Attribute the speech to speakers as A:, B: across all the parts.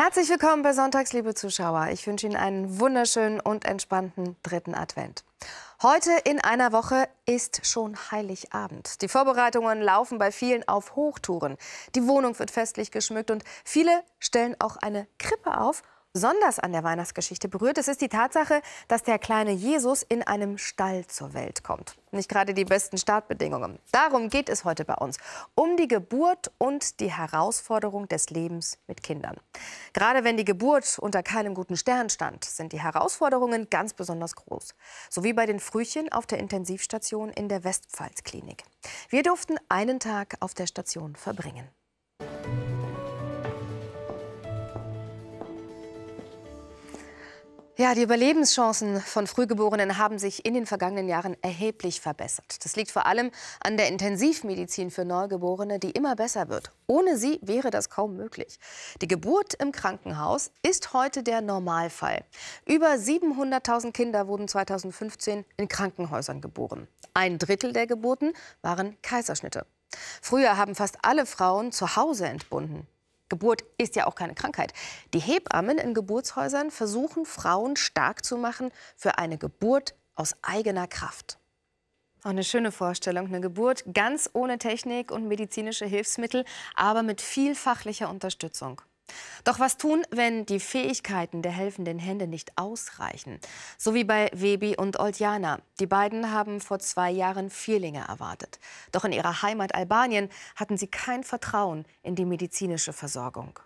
A: Herzlich willkommen bei Sonntags, liebe Zuschauer. Ich wünsche Ihnen einen wunderschönen und entspannten dritten Advent. Heute in einer Woche ist schon Heiligabend. Die Vorbereitungen laufen bei vielen auf Hochtouren. Die Wohnung wird festlich geschmückt und viele stellen auch eine Krippe auf besonders an der Weihnachtsgeschichte berührt, es ist die Tatsache, dass der kleine Jesus in einem Stall zur Welt kommt. Nicht gerade die besten Startbedingungen. Darum geht es heute bei uns. Um die Geburt und die Herausforderung des Lebens mit Kindern. Gerade wenn die Geburt unter keinem guten Stern stand, sind die Herausforderungen ganz besonders groß. So wie bei den Frühchen auf der Intensivstation in der Westpfalz-Klinik. Wir durften einen Tag auf der Station verbringen. Ja, die Überlebenschancen von Frühgeborenen haben sich in den vergangenen Jahren erheblich verbessert. Das liegt vor allem an der Intensivmedizin für Neugeborene, die immer besser wird. Ohne sie wäre das kaum möglich. Die Geburt im Krankenhaus ist heute der Normalfall. Über 700.000 Kinder wurden 2015 in Krankenhäusern geboren. Ein Drittel der Geburten waren Kaiserschnitte. Früher haben fast alle Frauen zu Hause entbunden. Geburt ist ja auch keine Krankheit. Die Hebammen in Geburtshäusern versuchen, Frauen stark zu machen für eine Geburt aus eigener Kraft. Auch eine schöne Vorstellung, eine Geburt ganz ohne Technik und medizinische Hilfsmittel, aber mit viel fachlicher Unterstützung. Doch was tun, wenn die Fähigkeiten der helfenden Hände nicht ausreichen? So wie bei Webi und Oldjana. Die beiden haben vor zwei Jahren Vierlinge erwartet. Doch in ihrer Heimat Albanien hatten sie kein Vertrauen in die medizinische Versorgung.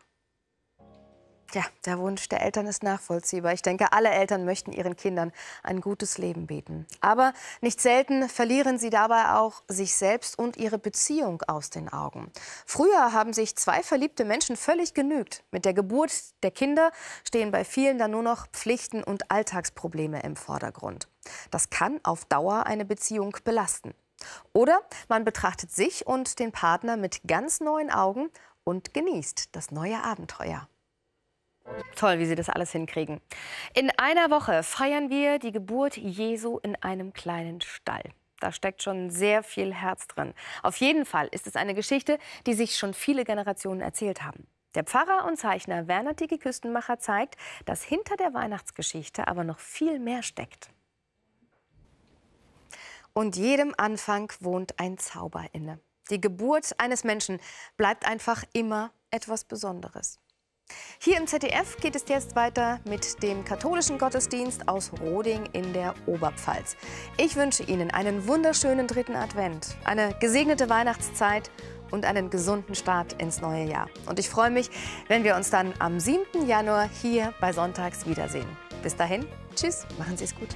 A: Ja, der Wunsch der Eltern ist nachvollziehbar. Ich denke, alle Eltern möchten ihren Kindern ein gutes Leben bieten. Aber nicht selten verlieren sie dabei auch sich selbst und ihre Beziehung aus den Augen. Früher haben sich zwei verliebte Menschen völlig genügt. Mit der Geburt der Kinder stehen bei vielen dann nur noch Pflichten und Alltagsprobleme im Vordergrund. Das kann auf Dauer eine Beziehung belasten. Oder man betrachtet sich und den Partner mit ganz neuen Augen und genießt das neue Abenteuer. Toll, wie sie das alles hinkriegen. In einer Woche feiern wir die Geburt Jesu in einem kleinen Stall. Da steckt schon sehr viel Herz drin. Auf jeden Fall ist es eine Geschichte, die sich schon viele Generationen erzählt haben. Der Pfarrer und Zeichner Werner Dicke Küstenmacher zeigt, dass hinter der Weihnachtsgeschichte aber noch viel mehr steckt. Und jedem Anfang wohnt ein Zauber inne. Die Geburt eines Menschen bleibt einfach immer etwas Besonderes. Hier im ZDF geht es jetzt weiter mit dem katholischen Gottesdienst aus Roding in der Oberpfalz. Ich wünsche Ihnen einen wunderschönen dritten Advent, eine gesegnete Weihnachtszeit und einen gesunden Start ins neue Jahr. Und ich freue mich, wenn wir uns dann am 7. Januar hier bei Sonntags wiedersehen. Bis dahin, tschüss, machen Sie es gut.